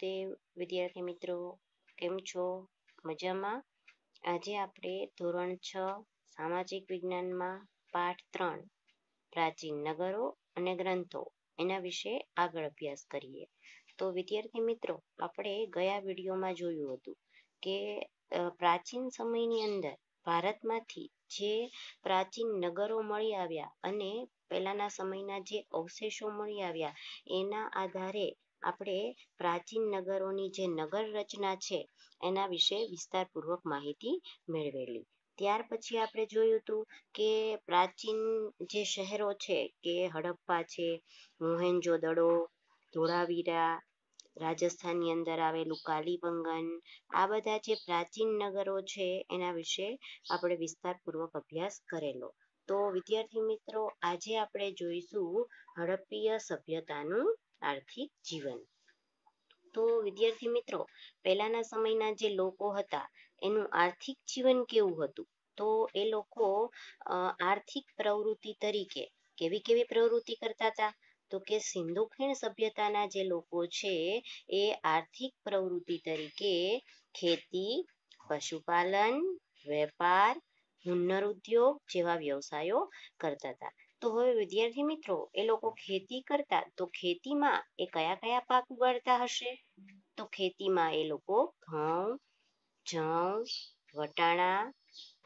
ગુરુદેવ વિદ્યાર્થી મિત્રો કેમ છો મજામાં આજે આપણે ધોરણ છ સામાજિક વિજ્ઞાનમાં પાઠ ત્રણ પ્રાચીન નગરો અને ગ્રંથો એના વિશે આગળ અભ્યાસ કરીએ તો વિદ્યાર્થી મિત્રો આપણે ગયા વિડીયોમાં જોયું હતું કે પ્રાચીન સમયની અંદર ભારતમાંથી જે પ્રાચીન નગરો મળી આવ્યા અને પહેલાના સમયના જે અવશેષો મળી આવ્યા એના આધારે આપણે પ્રાચીન નગરોની જે નગર રચના છે એના વિશે વિસ્તારપૂર્વક માહિતી મેળવેલી ત્યાર પછી આપણે જોયું હતું કે પ્રાચીન જે શહેરો છે કે હડપ્પા છે મોહેન્જો ધોળાવીરા રાજસ્થાનની અંદર આવેલું કાલીબંગન આ બધા જે પ્રાચીન નગરો છે એના વિશે આપણે વિસ્તારપૂર્વક અભ્યાસ કરેલો તો વિદ્યાર્થી મિત્રો આજે આપણે જોઈશું હડપ્પીય સભ્યતાનું આર્થિક જીવન તો વિદ્યાર્થી મિત્રો પહેલાના સમયના જે લોકો હતા એનું આર્થિક જીવન કેવું હતું તો એ લોકો આર્થિક પ્રવૃત્તિ તરીકે કેવી કેવી પ્રવૃત્તિ કરતા હતા તો કે સિંધુ ખીણ સભ્યતાના જે લોકો છે એ આર્થિક પ્રવૃત્તિ તરીકે ખેતી પશુપાલન વેપાર હુન્નર ઉદ્યોગ જેવા વ્યવસાયો કરતા હતા તો હવે વિદ્યાર્થી મિત્રો એ લોકો ખેતી કરતા તો ખેતીમાં એ કયા કયા પાક ઉગાડતા હશે તો ખેતીમાં એ લોકો ઘઉં જવ વટાણા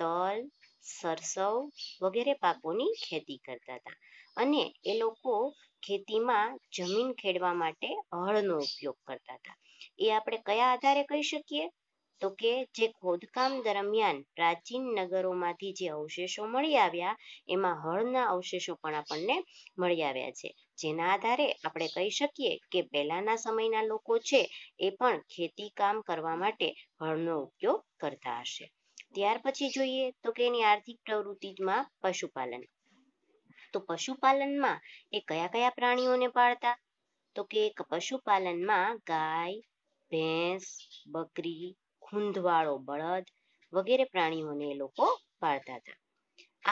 તલ સરસવ વગેરે પાકોની ખેતી કરતા હતા અને એ લોકો ખેતીમાં જમીન ખેડવા માટે હળનો ઉપયોગ કરતા હતા એ આપણે કયા આધારે કહી શકીએ તો કે જે ખોદકામ દરમિયાન પ્રાચીન નગરોમાંથી જે અવશેષો મળી આવ્યા એમાં હળના અવશેષો પણ આપણને મળી આવ્યા છે જેના આધારે આપણે કહી શકીએ કે પહેલાના સમયના લોકો છે એ પણ ખેતી કામ કરવા માટે હળનો ઉપયોગ કરતા હશે ત્યાર પછી જોઈએ તો કે એની આર્થિક પ્રવૃત્તિમાં પશુપાલન તો પશુપાલનમાં એ કયા કયા પ્રાણીઓને પાળતા તો કે પશુપાલનમાં ગાય ભેંસ બકરી હૂંધવાળો બળદ વગેરે પ્રાણીઓને એ લોકો પાળતા હતા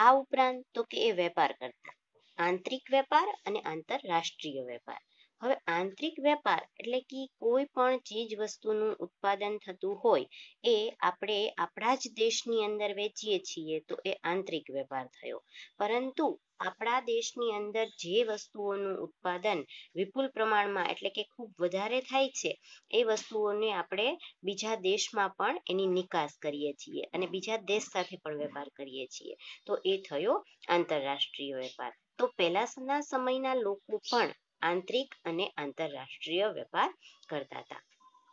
આ ઉપરાંત તો કે એ વેપાર કરતા આંતરિક વેપાર અને આંતરરાષ્ટ્રીય વેપાર હવે આંતરિક વેપાર એટલે કે કોઈ પણ ચીજ વસ્તુનું ઉત્પાદન થતું હોય એ આપણે આપણા જ દેશની અંદર વેચીએ છીએ તો એ આંતરિક વેપાર થયો પરંતુ આપણા દેશની અંદર જે વસ્તુઓનું ઉત્પાદન વિપુલ પ્રમાણમાં એટલે કે ખૂબ વધારે થાય છે એ વસ્તુઓને આપણે બીજા દેશમાં પણ એની નિકાસ કરીએ છીએ અને બીજા દેશ સાથે પણ વેપાર કરીએ છીએ તો એ થયો આંતરરાષ્ટ્રીય વેપાર તો પહેલાના સમયના લોકો પણ આંતરિક અને આંતરરાષ્ટ્રીય વેપાર કરતા હતા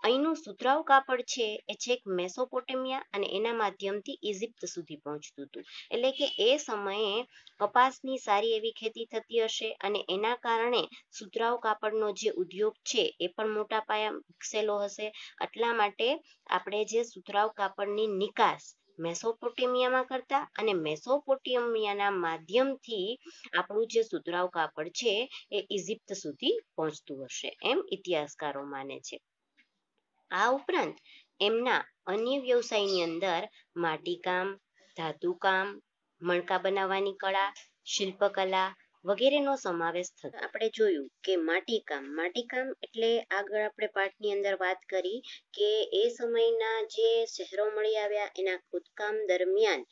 અહીંનું સુતરાઉ કાપડ છે એ છેક મેસોપોટેમિયા અને એના માધ્યમથી ઇજિપ્ત સુધી પહોંચતું હતું એટલે કે એ સમયે કપાસની સારી એવી ખેતી થતી હશે અને એના કારણે સુતરાઉ કાપડનો જે ઉદ્યોગ છે એ પણ મોટા પાયા વિકસેલો હશે એટલા માટે આપણે જે સુતરાઉ કાપડની નિકાસ મેસોપોટેમિયામાં કરતા અને મેસોપોટેમિયાના માધ્યમથી આપણું જે સુતરાવ કાપડ છે એ ઇજિપ્ત સુધી પહોંચતું હશે એમ ઇતિહાસકારો માને છે આ ઉપરાંત એમના અન્ય વ્યવસાયની અંદર માટીકામ ધાતુકામ મણકા બનાવવાની કળા શિલ્પકલા વગેરેનો સમાવેશ થતો આપણે જોયું કે માટીકામ માટીકામ એટલે આગળ આપણે પાઠની અંદર વાત કરી કે એ સમયના જે શહેરો મળી આવ્યા એના ખોદકામ દરમિયાન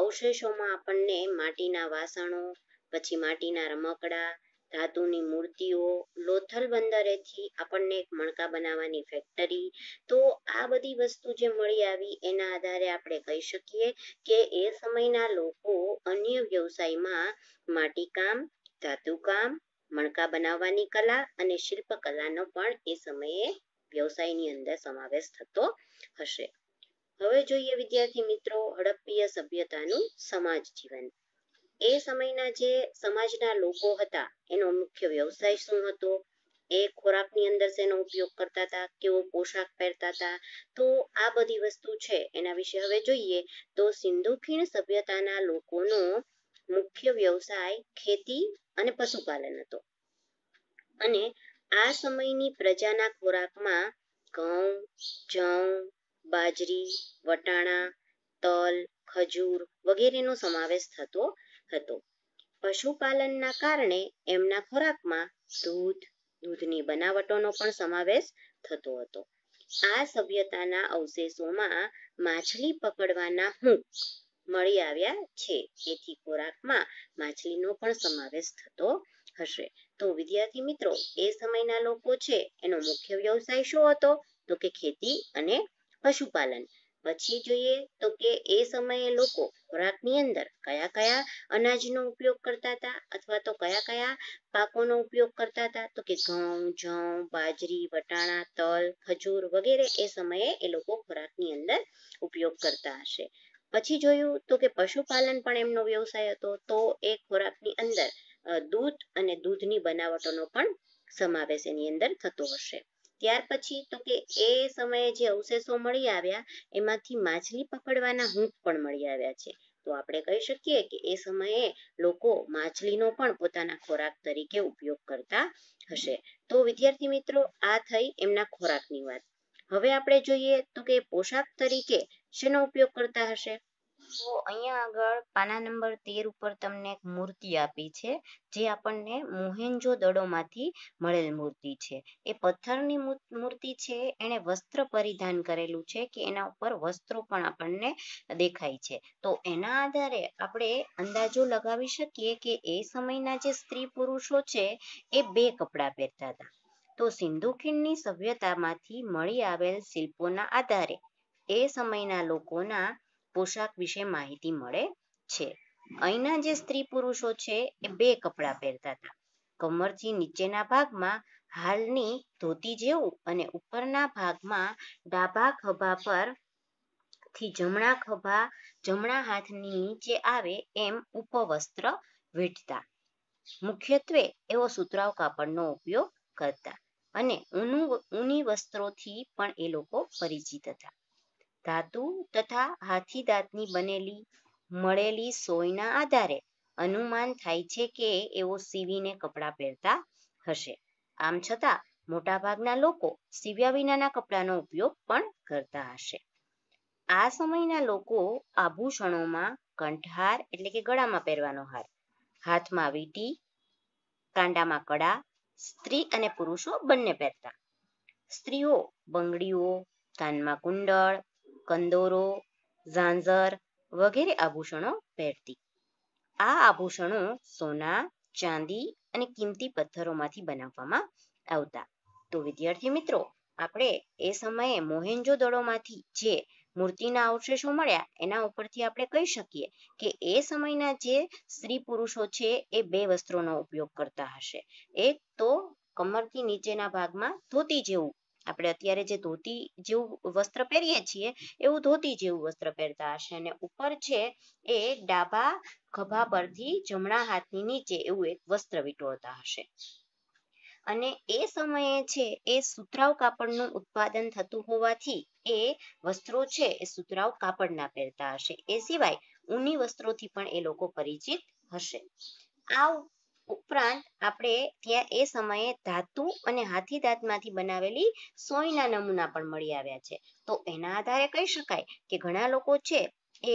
અવશેષોમાં આપણને માટીના વાસણો પછી માટીના રમકડા ધાતુની મૂર્તિઓ લોથલ બંદરેથી આપણને એક મણકા બનાવવાની ફેક્ટરી તો આ બધી વસ્તુ જે મળી આવી એના આધારે આપણે કહી શકીએ કે એ સમયના લોકો અન્ય વ્યવસાયમાં માટીકામ ધાતુકામ મણકા બનાવવાની કલા અને શિલ્પકલાનો પણ એ સમયે વ્યવસાયની અંદર સમાવેશ થતો હશે હવે જોઈએ વિદ્યાર્થી મિત્રો હડપ્પીય સભ્યતાનું સમાજ જીવન એ સમયના જે સમાજના લોકો હતા એનો મુખ્ય વ્યવસાય શું હતો એ ખોરાકની અંદર શેનો ઉપયોગ કરતા હતા કેવો પોશાક પહેરતા હતા તો આ બધી વસ્તુ છે એના વિશે હવે જોઈએ તો સિંધુ ખીણ સભ્યતાના લોકોનો મુખ્ય વ્યવસાય ખેતી અને પશુપાલન હતો અને આ સમયની પ્રજાના ખોરાકમાં ઘઉં જવ બાજરી વટાણા તલ ખજૂર વગેરેનો સમાવેશ થતો હતો પશુપાલનના કારણે એમના ખોરાકમાં દૂધ દૂધની બનાવટોનો પણ સમાવેશ થતો હતો આ સભ્યતાના અવશેષોમાં માછલી પકડવાના હૂંક મળી આવ્યા છે તેથી ખોરાકમાં માછલીનો પણ સમાવેશ થતો હશે તો વિદ્યાર્થી મિત્રો એ સમયના લોકો છે એનો મુખ્ય વ્યવસાય શું હતો તો કે ખેતી અને પશુપાલન પછી જોઈએ તો કે એ સમયે લોકો ખોરાકની અંદર કયા કયા અનાજનો ઉપયોગ કરતા હતા અથવા તો કયા કયા પાકોનો ઉપયોગ કરતા હતા તો કે ઘઉં જવ બાજરી વટાણા તલ ખજૂર વગેરે એ સમયે એ લોકો ખોરાકની અંદર ઉપયોગ કરતા હશે પછી જોયું તો કે પશુપાલન પણ એમનો વ્યવસાય હતો તો એ ખોરાકની અંદર દૂધ અને દૂધની બનાવટોનો પણ સમાવેશ એની અંદર થતો હશે ત્યાર પછી તો કે એ સમયે જે અવશેષો મળી આવ્યા એમાંથી માછલી પકડવાના હૂંફ પણ મળી આવ્યા છે તો આપણે કહી શકીએ કે એ સમયે લોકો માછલીનો પણ પોતાના ખોરાક તરીકે ઉપયોગ કરતા હશે તો વિદ્યાર્થી મિત્રો આ થઈ એમના ખોરાકની વાત હવે આપણે જોઈએ તો કે પોશાક તરીકે શેનો ઉપયોગ કરતા હશે તો અહીંયા આગળ પાના નંબર તેર ઉપર તમને એક મૂર્તિ આપી છે જે આપણને મોહેન્જો દડોમાંથી મળેલ મૂર્તિ છે એ પથ્થરની મૂર્તિ છે એણે વસ્ત્ર પરિધાન કરેલું છે કે એના ઉપર વસ્ત્રો પણ આપણને દેખાય છે તો એના આધારે આપણે અંદાજો લગાવી શકીએ કે એ સમયના જે સ્ત્રી પુરુષો છે એ બે કપડાં પહેરતા હતા તો સિંધુ ખીણની સભ્યતામાંથી મળી આવેલ શિલ્પોના આધારે એ સમયના લોકોના પોશાક વિશે માહિતી મળે છે અહીંના જે સ્ત્રી પુરુષો છે એ બે કપડાં પહેરતા હતા કમરથી નીચેના ભાગમાં હાલની ધોતી જેવું અને ઉપરના ભાગમાં ડાબા ખભા પર થી જમણા ખભા જમણા હાથની નીચે આવે એમ ઉપવસ્ત્ર વેઠતા મુખ્યત્વે એવો સુતરાવ કાપડનો ઉપયોગ કરતા અને ઊનું ઊની વસ્ત્રોથી પણ એ લોકો પરિચિત હતા ધાતુ તથા હાથી દાંતની બનેલી મળેલી સોયના આધારે અનુમાન થાય છે કે એઓ સીવીને કપડાં પહેરતા હશે આમ છતાં મોટાભાગના લોકો સીવ્યા વિનાના કપડાનો ઉપયોગ પણ કરતા હશે આ સમયના લોકો આભૂષણોમાં કંઠહાર એટલે કે ગળામાં પહેરવાનો હાર હાથમાં વીટી કાંડામાં કડા સ્ત્રી અને પુરુષો બંને પહેરતા સ્ત્રીઓ બંગડીઓ કાનમાં કુંડળ કંદોરો ઝાંઝર વગેરે આભૂષણો પહેરતી આ આભૂષણો સોના ચાંદી અને કિંમતી પથ્થરોમાંથી બનાવવામાં આવતા તો વિદ્યાર્થી મિત્રો આપણે એ સમયે મોહેન્જો દડોમાંથી જે મૂર્તિના અવશેષો મળ્યા એના ઉપરથી આપણે કહી શકીએ કે એ સમયના જે સ્ત્રી પુરુષો છે એ બે વસ્ત્રોનો ઉપયોગ કરતા હશે એક તો કમરથી નીચેના ભાગમાં ધોતી જેવું આપણે અત્યારે જે ધોતી જેવું વસ્ત્ર પહેરીએ છીએ એવું ધોતી જેવું વસ્ત્ર પહેરતા હશે અને ઉપર છે એ ડાબા ખભા પરથી જમણા હાથની નીચે એવું એક વસ્ત્ર વિટોળતા હશે અને એ સમયે છે એ સુતરાવ કાપડનું ઉત્પાદન થતું હોવાથી એ વસ્ત્રો છે એ સુતરાવ કાપડના પહેરતા હશે એ સિવાય ઊની વસ્ત્રોથી પણ એ લોકો પરિચિત હશે આ ઉપરાંત આપણે ત્યાં એ સમયે ધાતુ અને હાથી દાંતમાંથી બનાવેલી સોયના નમૂના પણ મળી આવ્યા છે તો એના આધારે કહી શકાય કે ઘણા લોકો છે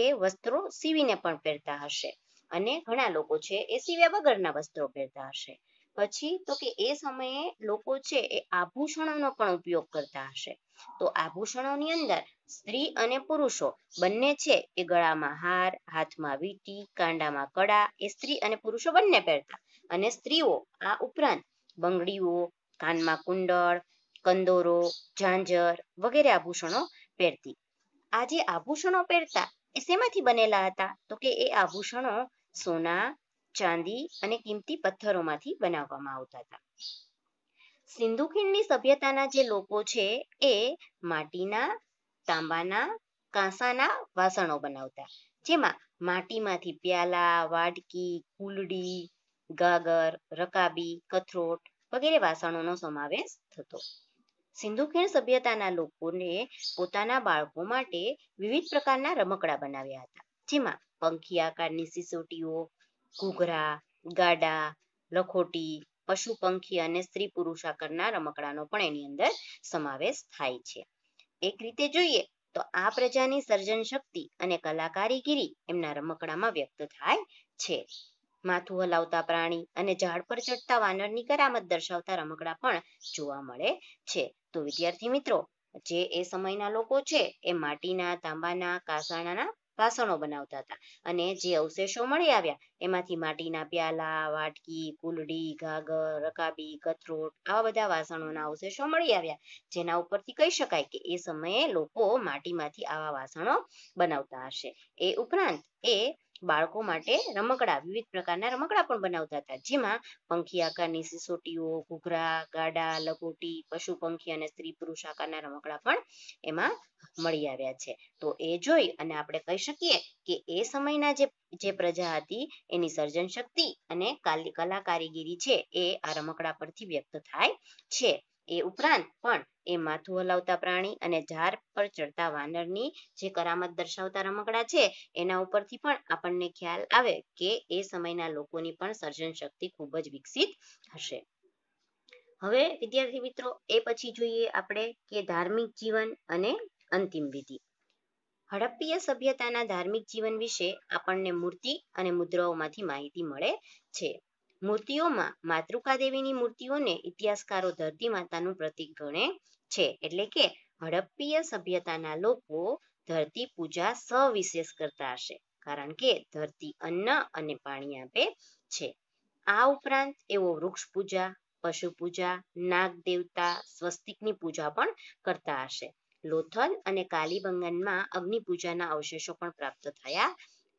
એ વસ્ત્રો સીવીને પણ પહેરતા હશે અને ઘણા લોકો છે એ સીવ્યા વગરના વસ્ત્રો પહેરતા હશે પછી તો કે એ સમયે લોકો છે એ આભૂષણોનો પણ ઉપયોગ કરતા હશે તો આભૂષણોની અંદર સ્ત્રી અને પુરુષો બંને છે એ ગળામાં હાર હાથમાં વીટી કાંડામાં કડા એ સ્ત્રી અને પુરુષો બંને પહેરતા અને સ્ત્રીઓ આ ઉપરાંત બંગડીઓ કાનમાં કુંડળ કંદોરો ઝાંઝર વગેરે આભૂષણો પહેરતી આ જે આભૂષણો પહેરતા એ શેમાંથી બનેલા હતા તો કે એ આભૂષણો સોના ચાંદી અને કિંમતી પથ્થરોમાંથી બનાવવામાં આવતા હતા સિંધુ સભ્યતાના જે લોકો છે એ માટીના તાંબાના કાંસાના વાસણો બનાવતા જેમાં માટીમાંથી પ્યાલા વાટકી કુલડી ગાગર રકાબી કથરોટ વગેરે વાસણોનો સમાવેશ થતો સિંધુ સભ્યતાના લોકોને પોતાના બાળકો માટે વિવિધ પ્રકારના રમકડા બનાવ્યા હતા જેમાં પંખી આકારની સિસોટીઓ ઘૂઘરા ગાડા લખોટી પશુ પંખી અને સ્ત્રી પુરુષ આકારના રમકડાનો પણ એની અંદર સમાવેશ થાય છે એક રીતે જોઈએ તો આ પ્રજાની સર્જન શક્તિ અને કલાકારીગીરી એમના રમકડામાં વ્યક્ત થાય છે માથું હલાવતા પ્રાણી અને ઝાડ પર ચડતા વાનરની કરામત દર્શાવતા રમકડા પણ જોવા મળે છે તો વિદ્યાર્થી મિત્રો જે એ સમયના લોકો છે એ માટીના તાંબાના કાસણાના વાસણો બનાવતા હતા અને જે અવશેષો મળી આવ્યા એમાંથી માટીના પ્યાલા વાટકી કુલડી ઘાગર રકાબી કથરોટ આવા બધા વાસણોના અવશેષો મળી આવ્યા જેના ઉપરથી કહી શકાય કે એ સમયે લોકો માટીમાંથી આવા વાસણો બનાવતા હશે એ ઉપરાંત એ બાળકો માટે રમકડા વિવિધ પ્રકારના રમકડા પણ બનાવતા હતા જેમાં પંખી આકારની સિસોટીઓ ઘૂઘરા ગાડા લગોટી પશુ પંખી અને સ્ત્રી પુરુષ આકારના રમકડા પણ એમાં મળી આવ્યા છે તો એ જોઈ અને આપણે કહી શકીએ કે એ સમયના જે જે પ્રજા હતી એની સર્જન શક્તિ અને કલા કારીગીરી છે એ આ રમકડા પરથી વ્યક્ત થાય છે એ ઉપરાંત પણ એ માથું હલાવતા પ્રાણી અને ઝાડ પર ચડતા વાનરની જે કરામત દર્શાવતા રમકડા છે એના ઉપરથી પણ આપણને ખ્યાલ આવે કે એ સમયના લોકોની પણ સર્જન શક્તિ ખૂબ જ વિકસિત હશે હવે વિદ્યાર્થી મિત્રો એ પછી જોઈએ આપણે કે ધાર્મિક જીવન અને અંતિમ વિધિ હડપ્પીય સભ્યતાના ધાર્મિક જીવન વિશે આપણને મૂર્તિ અને મુદ્રાઓમાંથી માહિતી મળે છે મૂર્તિઓમાં માતૃકા દેવીની મૂર્તિઓને ઇતિહાસકારો ધરતી માતાનું પ્રતીક ગણે છે એટલે કે હડપ્પીય સભ્યતાના લોકો ધરતી પૂજા સવિશેષ કરતા હશે કારણ કે ધરતી અન્ન અને પાણી આપે છે આ ઉપરાંત એવો વૃક્ષ પૂજા પશુ પૂજા નાગ દેવતા સ્વસ્તિકની પૂજા પણ કરતા હશે લોથલ અને કાલીબંગનમાં અગ્નિ પૂજાના અવશેષો પણ પ્રાપ્ત થયા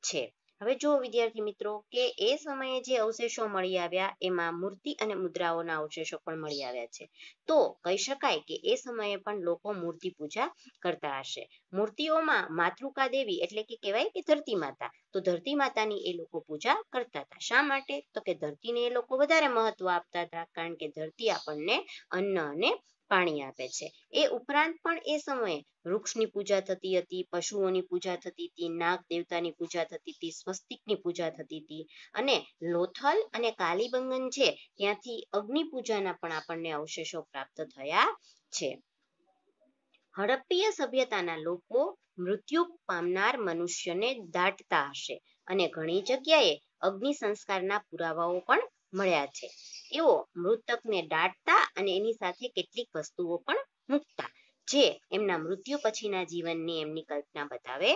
છે હવે જો વિદ્યાર્થી મિત્રો કે એ સમયે જે અવશેષો મળી આવ્યા એમાં મૂર્તિ અને મુદ્રાઓના અવશેષો પણ મળી આવ્યા છે તો કહી શકાય કે એ સમયે પણ લોકો મૂર્તિ પૂજા કરતા હશે મૂર્તિઓમાં માતૃકા દેવી એટલે કે કહેવાય કે ધરતી માતા તો ધરતી માતાની એ લોકો પૂજા કરતા હતા શા માટે તો કે ધરતીને એ લોકો વધારે મહત્વ આપતા હતા કારણ કે ધરતી આપણને અન્ન અને પાણી આપે છે એ ઉપરાંત પણ એ સમયે વૃક્ષની પૂજા થતી હતી પશુઓની પૂજા થતી હતી નાગ દેવતાની પૂજા થતી હતી સ્વસ્તિકની પૂજા થતી હતી અને લોથલ અને કાલીબંગન છે ત્યાંથી અગ્નિ પૂજાના પણ આપણને અવશેષો પ્રાપ્ત થયા છે હડપ્પીય સભ્યતાના લોકો મૃત્યુ પામનાર મનુષ્યને દાટતા હશે અને ઘણી જગ્યાએ અગ્નિ સંસ્કારના પુરાવાઓ પણ મળ્યા છે એઓ મૃતકને દાટતા અને એની સાથે કેટલીક વસ્તુઓ પણ મૂકતા જે એમના મૃત્યુ પછીના જીવનની એમની કલ્પના બતાવે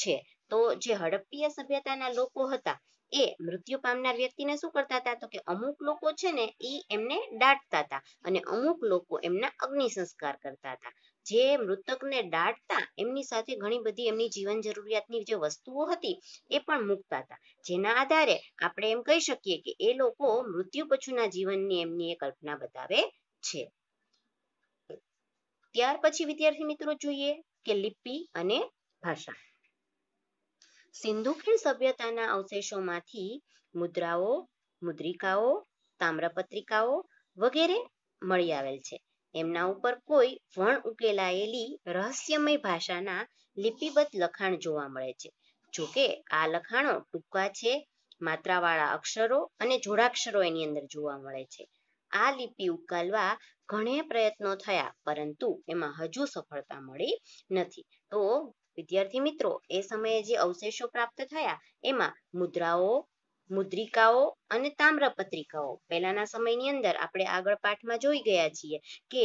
છે તો જે હડપ્પીય સભ્યતાના લોકો હતા એ મૃત્યુ પામનાર વ્યક્તિને શું કરતા હતા તો કે અમુક લોકો છે ને એ એમને દાટતા હતા અને અમુક લોકો એમના અગ્નિ સંસ્કાર કરતા હતા જે મૃતકને દાટતા એમની સાથે ઘણી બધી એમની જીવન જરૂરિયાતની જે વસ્તુઓ હતી એ પણ મૂકતા હતા જેના આધારે આપણે એમ કહી શકીએ કે એ લોકો મૃત્યુ પછીના જીવનની એમની એ કલ્પના બતાવે છે ત્યાર પછી વિદ્યાર્થી મિત્રો જોઈએ કે લિપિ અને ભાષા સિંધુ ખીણ સભ્યતાના અવશેષોમાંથી મુદ્રાઓ મુદ્રિકાઓ તામ્રપત્રિકાઓ વગેરે મળી આવેલ છે એમના ઉપર કોઈ વણ ઉકેલાયેલી રહસ્યમય ભાષાના લિપિબદ્ધ લખાણ જોવા મળે છે જોકે આ લખાણો ટૂંકા છે માત્રાવાળા અક્ષરો અને જોડાક્ષરો એની અંદર જોવા મળે છે આ લિપિ ઉકાલવા ઘણે પ્રયત્નો થયા પરંતુ એમાં હજુ સફળતા મળી નથી તો વિદ્યાર્થી મિત્રો એ સમયે જે અવશેષો પ્રાપ્ત થયા એમાં મુદ્રાઓ મુદ્રિકાઓ અને તામ્ર પત્રિકાઓ પહેલાના સમયની અંદર આપણે આગળ પાઠમાં જોઈ ગયા છીએ કે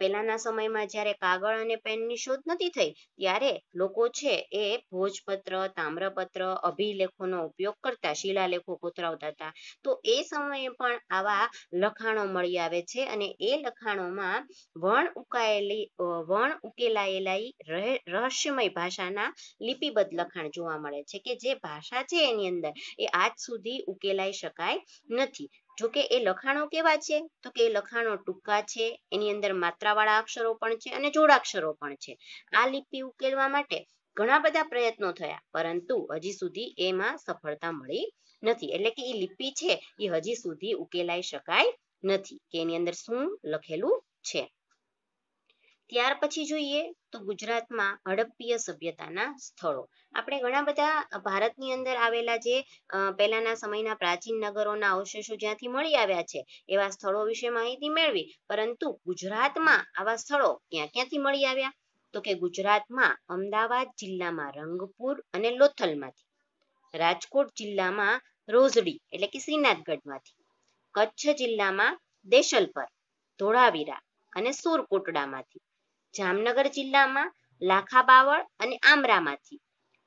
પહેલાના સમયમાં જ્યારે કાગળ અને પેનની શોધ નથી થઈ ત્યારે લોકો છે એ ભોજપત્ર તામ્રપત્ર અભિલેખોનો ઉપયોગ કરતા શિલાલેખો કોતરાવતા હતા તો એ સમયે પણ આવા લખાણો મળી આવે છે અને એ લખાણોમાં વણ ઉકાયેલી વણ ઉકેલાયેલા રહસ્યમય ભાષાના લિપિબદ્ધ લખાણ જોવા મળે છે કે જે ભાષા છે એની અંદર એ આજ સુધી ઉકેલાઈ શકાય નથી જોકે એ લખાણો કેવા છે તો કે એ લખાણો ટૂંકા છે એની અંદર માત્રાવાળા અક્ષરો પણ છે અને જોડાક્ષરો પણ છે આ લિપિ ઉકેલવા માટે ઘણા બધા પ્રયત્નો થયા પરંતુ હજી સુધી એમાં સફળતા મળી નથી એટલે કે એ લિપિ છે એ હજી સુધી ઉકેલાઈ શકાય નથી કે એની અંદર શું લખેલું છે ત્યાર પછી જોઈએ તો ગુજરાતમાં હડપ્પીય સભ્યતાના સ્થળો આપણે ઘણા બધા ભારતની અંદર આવેલા જે પહેલાના સમયના પ્રાચીન નગરોના અવશેષો જ્યાંથી મળી આવ્યા છે એવા સ્થળો વિશે માહિતી મેળવી પરંતુ ગુજરાતમાં આવા સ્થળો ક્યાં ક્યાંથી મળી આવ્યા તો કે ગુજરાતમાં અમદાવાદ જિલ્લામાં રંગપુર અને લોથલમાંથી રાજકોટ જિલ્લામાં રોઝડી એટલે કે શ્રીનાથગઢમાંથી કચ્છ જિલ્લામાં દેશલપર ધોળાવીરા અને સુરકોટડામાંથી જામનગર જિલ્લામાં લાખા અને આમરામાંથી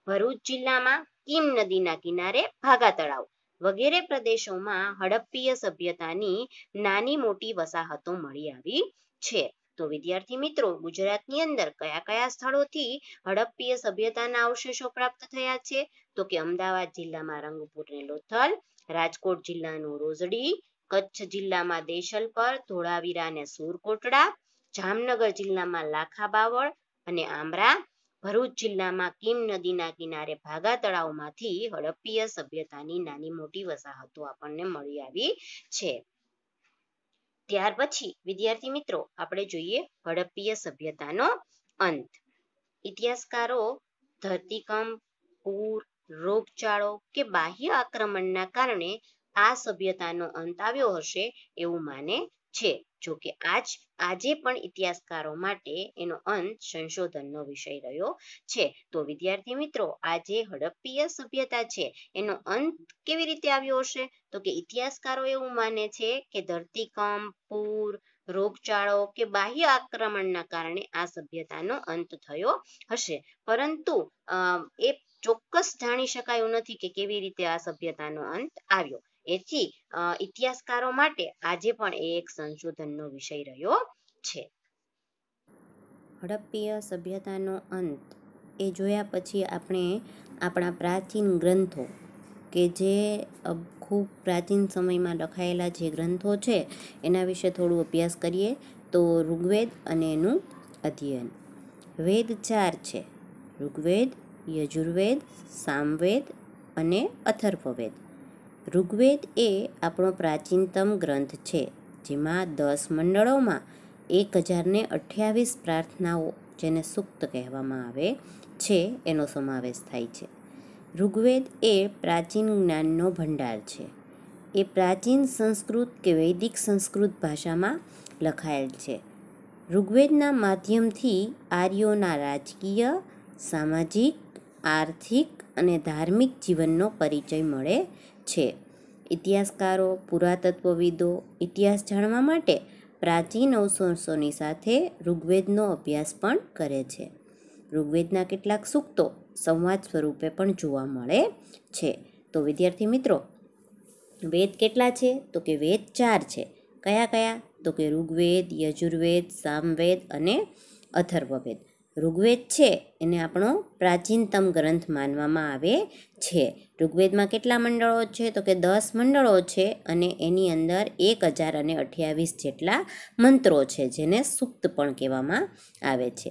ભરૂચ જિલ્લામાં કીમ નદીના કિનારે ભાગા તળાવ વગેરે પ્રદેશોમાં હડપ્પીય સભ્યતાની નાની મોટી વસાહતો મળી આવી છે તો વિદ્યાર્થી મિત્રો ગુજરાતની અંદર કયા કયા સ્થળોથી હડપ્પીય સભ્યતાના અવશેષો પ્રાપ્ત થયા છે તો કે અમદાવાદ જિલ્લામાં રંગપુરને લોથલ રાજકોટ જિલ્લાનું રોજડી કચ્છ જિલ્લામાં દેશલપર ધોળાવીરા અને સુરકોટડા જામનગર જિલ્લામાં લાખા બાવળ અને આમરા ભરૂચ જિલ્લામાં કીમ નદીના કિનારે ભાગા તળાવમાંથી હડપ્પીય સભ્યતાની નાની મોટી વસાહતો આપણને મળી આવી છે ત્યાર પછી વિદ્યાર્થી મિત્રો આપણે જોઈએ હડપ્પીય સભ્યતાનો અંત ઇતિહાસકારો ધરતીકંપ પૂર રોગચાળો કે બાહ્ય આક્રમણના કારણે આ સભ્યતાનો અંત આવ્યો હશે એવું માને છે જોકે આજ આજે પણ ઇતિહાસકારો માટે એનો અંત સંશોધનનો વિષય રહ્યો છે તો વિદ્યાર્થી મિત્રો આજે હડપ્પીય સભ્યતા છે એનો અંત કેવી રીતે આવ્યો હશે તો કે ઇતિહાસકારો એવું માને છે કે ધરતીકંપ પૂર રોગચાળો કે બાહ્ય આક્રમણના કારણે આ સભ્યતાનો અંત થયો હશે પરંતુ એ ચોક્કસ જાણી શકાયું નથી કે કેવી રીતે આ સભ્યતાનો અંત આવ્યો એથી ઇતિહાસકારો માટે આજે પણ એ એક સંશોધનનો વિષય રહ્યો છે હડપ્પીય સભ્યતાનો અંત એ જોયા પછી આપણે આપણા પ્રાચીન ગ્રંથો કે જે ખૂબ પ્રાચીન સમયમાં લખાયેલા જે ગ્રંથો છે એના વિશે થોડું અભ્યાસ કરીએ તો ઋગ્વેદ અને એનું અધ્યયન વેદ ચાર છે ઋગ્વેદ યજુર્વેદ સામવેદ અને અથર્વવેદ ઋગ્વેદ એ આપણો પ્રાચીનતમ ગ્રંથ છે જેમાં દસ મંડળોમાં એક હજારને અઠ્યાવીસ પ્રાર્થનાઓ જેને સુક્ત કહેવામાં આવે છે એનો સમાવેશ થાય છે ઋગ્વેદ એ પ્રાચીન જ્ઞાનનો ભંડાર છે એ પ્રાચીન સંસ્કૃત કે વૈદિક સંસ્કૃત ભાષામાં લખાયેલ છે ઋગ્વેદના માધ્યમથી આર્યોના રાજકીય સામાજિક આર્થિક અને ધાર્મિક જીવનનો પરિચય મળે છે ઇતિહાસકારો પુરાતત્વવિદો ઇતિહાસ જાણવા માટે પ્રાચીન અવશેષોની સાથે ઋગ્વેદનો અભ્યાસ પણ કરે છે ઋગ્વેદના કેટલાક સૂક્તો સંવાદ સ્વરૂપે પણ જોવા મળે છે તો વિદ્યાર્થી મિત્રો વેદ કેટલા છે તો કે વેદ ચાર છે કયા કયા તો કે ઋગ્વેદ યજુર્વેદ સામવેદ અને અથર્વવેદ ઋગ્વેદ છે એને આપણો પ્રાચીનતમ ગ્રંથ માનવામાં આવે છે ઋગ્વેદમાં કેટલા મંડળો છે તો કે દસ મંડળો છે અને એની અંદર એક હજાર અને અઠ્યાવીસ જેટલા મંત્રો છે જેને સૂક્ત પણ કહેવામાં આવે છે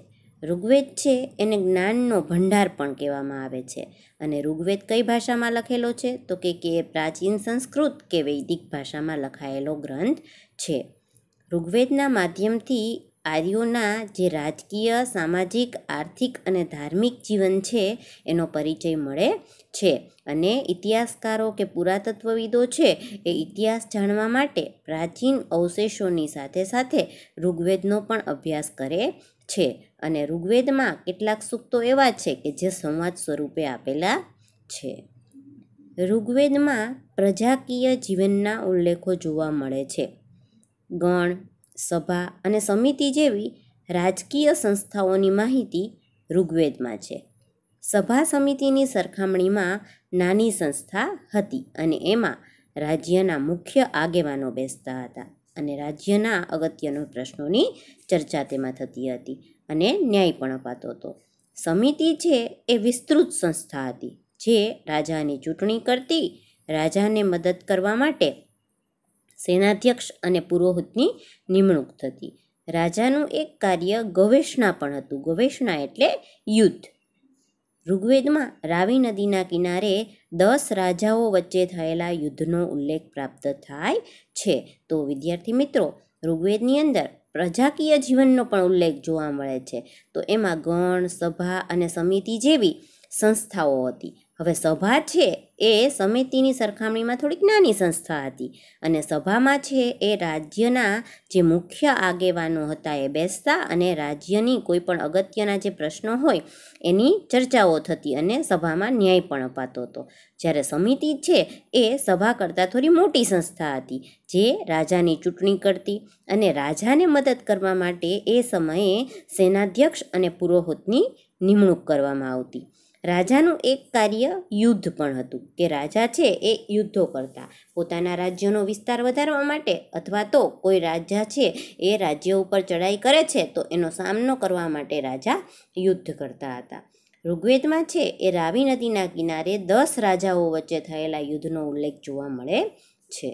ઋગ્વેદ છે એને જ્ઞાનનો ભંડાર પણ કહેવામાં આવે છે અને ઋગ્વેદ કઈ ભાષામાં લખેલો છે તો કે કે પ્રાચીન સંસ્કૃત કે વૈદિક ભાષામાં લખાયેલો ગ્રંથ છે ઋગ્વેદના માધ્યમથી આર્યોના જે રાજકીય સામાજિક આર્થિક અને ધાર્મિક જીવન છે એનો પરિચય મળે છે અને ઇતિહાસકારો કે પુરાતત્વવિદો છે એ ઇતિહાસ જાણવા માટે પ્રાચીન અવશેષોની સાથે સાથે ઋગ્વેદનો પણ અભ્યાસ કરે છે અને ઋગ્વેદમાં કેટલાક સૂક્તો એવા છે કે જે સંવાદ સ્વરૂપે આપેલા છે ઋગ્વેદમાં પ્રજાકીય જીવનના ઉલ્લેખો જોવા મળે છે ગણ સભા અને સમિતિ જેવી રાજકીય સંસ્થાઓની માહિતી ઋગ્વેદમાં છે સભા સમિતિની સરખામણીમાં નાની સંસ્થા હતી અને એમાં રાજ્યના મુખ્ય આગેવાનો બેસતા હતા અને રાજ્યના અગત્યનો પ્રશ્નોની ચર્ચા તેમાં થતી હતી અને ન્યાય પણ અપાતો હતો સમિતિ છે એ વિસ્તૃત સંસ્થા હતી જે રાજાની ચૂંટણી કરતી રાજાને મદદ કરવા માટે સેનાધ્યક્ષ અને પુરોહિતની નિમણૂક થતી રાજાનું એક કાર્ય ગવેષણા પણ હતું ગવેષણા એટલે યુદ્ધ ઋગ્વેદમાં રાવી નદીના કિનારે દસ રાજાઓ વચ્ચે થયેલા યુદ્ધનો ઉલ્લેખ પ્રાપ્ત થાય છે તો વિદ્યાર્થી મિત્રો ઋગ્વેદની અંદર પ્રજાકીય જીવનનો પણ ઉલ્લેખ જોવા મળે છે તો એમાં ગણ સભા અને સમિતિ જેવી સંસ્થાઓ હતી હવે સભા છે એ સમિતિની સરખામણીમાં થોડીક નાની સંસ્થા હતી અને સભામાં છે એ રાજ્યના જે મુખ્ય આગેવાનો હતા એ બેસતા અને રાજ્યની કોઈ પણ અગત્યના જે પ્રશ્નો હોય એની ચર્ચાઓ થતી અને સભામાં ન્યાય પણ અપાતો હતો જ્યારે સમિતિ છે એ સભા કરતાં થોડી મોટી સંસ્થા હતી જે રાજાની ચૂંટણી કરતી અને રાજાને મદદ કરવા માટે એ સમયે સેનાધ્યક્ષ અને પુરોહિતની નિમણૂક કરવામાં આવતી રાજાનું એક કાર્ય યુદ્ધ પણ હતું કે રાજા છે એ યુદ્ધો કરતા પોતાના રાજ્યનો વિસ્તાર વધારવા માટે અથવા તો કોઈ રાજા છે એ રાજ્ય ઉપર ચડાઈ કરે છે તો એનો સામનો કરવા માટે રાજા યુદ્ધ કરતા હતા ઋગ્વેદમાં છે એ રાવી નદીના કિનારે દસ રાજાઓ વચ્ચે થયેલા યુદ્ધનો ઉલ્લેખ જોવા મળે છે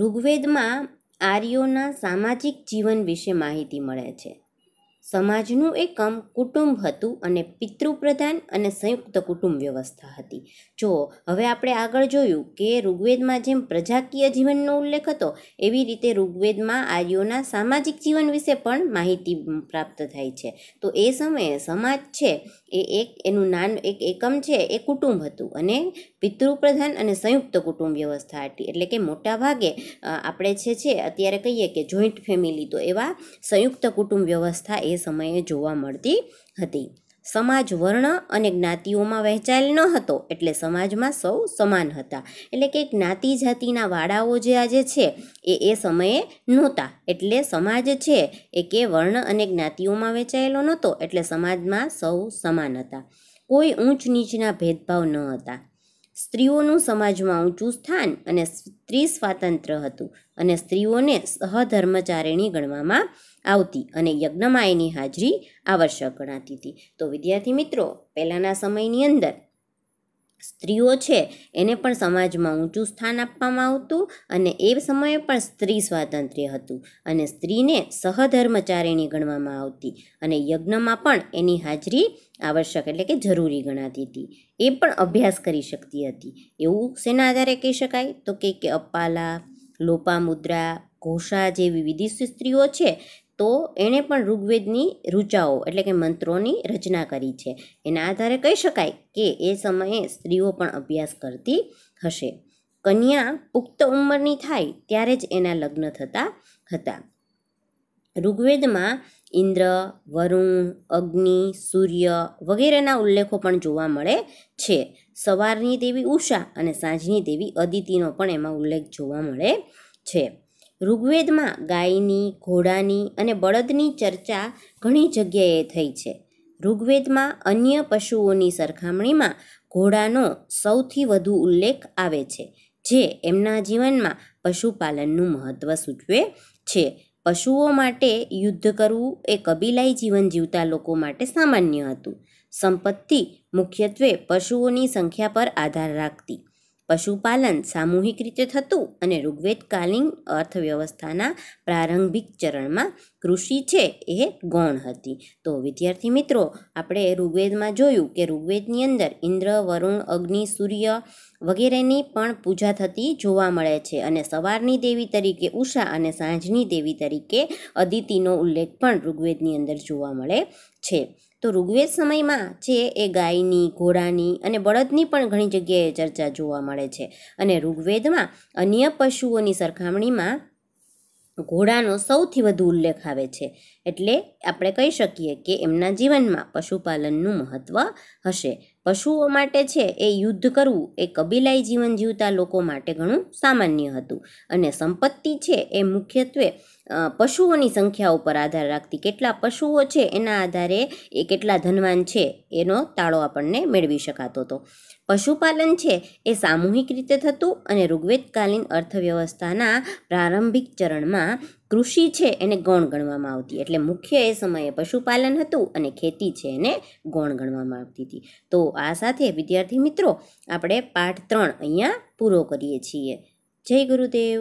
ઋગ્વેદમાં આર્યોના સામાજિક જીવન વિશે માહિતી મળે છે સમાજનું એકમ કુટુંબ હતું અને પિતૃપ્રધાન અને સંયુક્ત કુટુંબ વ્યવસ્થા હતી જો હવે આપણે આગળ જોયું કે ઋગ્વેદમાં જેમ પ્રજાકીય જીવનનો ઉલ્લેખ હતો એવી રીતે ઋગ્વેદમાં આર્યોના સામાજિક જીવન વિશે પણ માહિતી પ્રાપ્ત થાય છે તો એ સમયે સમાજ છે એ એક એનું નાન એક એકમ છે એ કુટુંબ હતું અને પિતૃપ્રધાન અને સંયુક્ત કુટુંબ વ્યવસ્થા હતી એટલે કે મોટા ભાગે આપણે છે છે અત્યારે કહીએ કે જોઈન્ટ ફેમિલી તો એવા સંયુક્ત કુટુંબ વ્યવસ્થા એ સમયે જોવા મળતી હતી સમાજ વર્ણ અને જ્ઞાતિઓમાં વહેંચાયેલ ન હતો એટલે સમાજમાં સૌ સમાન હતા એટલે કે જ્ઞાતિ જાતિના વાડાઓ જે આજે છે એ એ સમયે નહોતા એટલે સમાજ છે એ કે વર્ણ અને જ્ઞાતિઓમાં વહેંચાયેલો નહોતો એટલે સમાજમાં સૌ સમાન હતા કોઈ ઊંચ નીચના ભેદભાવ ન હતા સ્ત્રીઓનું સમાજમાં ઊંચું સ્થાન અને સ્ત્રી સ્વાતંત્ર્ય હતું અને સ્ત્રીઓને સહધર્મચારિણી ગણવામાં આવતી અને યજ્ઞમાં એની હાજરી આવશ્યક ગણાતી હતી તો વિદ્યાર્થી મિત્રો પહેલાંના સમયની અંદર સ્ત્રીઓ છે એને પણ સમાજમાં ઊંચું સ્થાન આપવામાં આવતું અને એ સમયે પણ સ્ત્રી સ્વાતંત્ર્ય હતું અને સ્ત્રીને સહધર્મચારીણી ગણવામાં આવતી અને યજ્ઞમાં પણ એની હાજરી આવશ્યક એટલે કે જરૂરી ગણાતી હતી એ પણ અભ્યાસ કરી શકતી હતી એવું શેના આધારે કહી શકાય તો કે અપાલા લોપા મુદ્રા ઘોષા જેવી વિદેશી સ્ત્રીઓ છે તો એણે પણ ઋગ્વેદની રૂચાઓ એટલે કે મંત્રોની રચના કરી છે એના આધારે કહી શકાય કે એ સમયે સ્ત્રીઓ પણ અભ્યાસ કરતી હશે કન્યા પુખ્ત ઉંમરની થાય ત્યારે જ એના લગ્ન થતા હતા ઋગ્વેદમાં ઇન્દ્ર વરુણ અગ્નિ સૂર્ય વગેરેના ઉલ્લેખો પણ જોવા મળે છે સવારની દેવી ઉષા અને સાંજની દેવી અદિતિનો પણ એમાં ઉલ્લેખ જોવા મળે છે ઋગ્વેદમાં ગાયની ઘોડાની અને બળદની ચર્ચા ઘણી જગ્યાએ થઈ છે ઋગ્વેદમાં અન્ય પશુઓની સરખામણીમાં ઘોડાનો સૌથી વધુ ઉલ્લેખ આવે છે જે એમના જીવનમાં પશુપાલનનું મહત્ત્વ સૂચવે છે પશુઓ માટે યુદ્ધ કરવું એ કબીલાઈ જીવન જીવતા લોકો માટે સામાન્ય હતું સંપત્તિ મુખ્યત્વે પશુઓની સંખ્યા પર આધાર રાખતી પશુપાલન સામૂહિક રીતે થતું અને ઋગ્વેદકાલીન અર્થવ્યવસ્થાના પ્રારંભિક ચરણમાં કૃષિ છે એ ગૌણ હતી તો વિદ્યાર્થી મિત્રો આપણે ઋગ્વેદમાં જોયું કે ઋગ્વેદની અંદર ઇન્દ્ર વરુણ અગ્નિ સૂર્ય વગેરેની પણ પૂજા થતી જોવા મળે છે અને સવારની દેવી તરીકે ઉષા અને સાંજની દેવી તરીકે અદિતિનો ઉલ્લેખ પણ ઋગ્વેદની અંદર જોવા મળે છે તો ઋગ્વેદ સમયમાં છે એ ગાયની ઘોડાની અને બળદની પણ ઘણી જગ્યાએ ચર્ચા જોવા મળે છે અને ઋગ્વેદમાં અન્ય પશુઓની સરખામણીમાં ઘોડાનો સૌથી વધુ ઉલ્લેખ આવે છે એટલે આપણે કહી શકીએ કે એમના જીવનમાં પશુપાલનનું મહત્ત્વ હશે પશુઓ માટે છે એ યુદ્ધ કરવું એ કબીલાઈ જીવન જીવતા લોકો માટે ઘણું સામાન્ય હતું અને સંપત્તિ છે એ મુખ્યત્વે પશુઓની સંખ્યા ઉપર આધાર રાખતી કેટલા પશુઓ છે એના આધારે એ કેટલા ધનવાન છે એનો તાળો આપણને મેળવી શકાતો હતો પશુપાલન છે એ સામૂહિક રીતે થતું અને ઋગ્વેદકાલીન અર્થવ્યવસ્થાના પ્રારંભિક ચરણમાં કૃષિ છે એને ગૌણ ગણવામાં આવતી એટલે મુખ્ય એ સમયે પશુપાલન હતું અને ખેતી છે એને ગૌણ ગણવામાં આવતી હતી તો આ સાથે વિદ્યાર્થી મિત્રો આપણે પાઠ ત્રણ અહીંયા પૂરો કરીએ છીએ જય ગુરુદેવ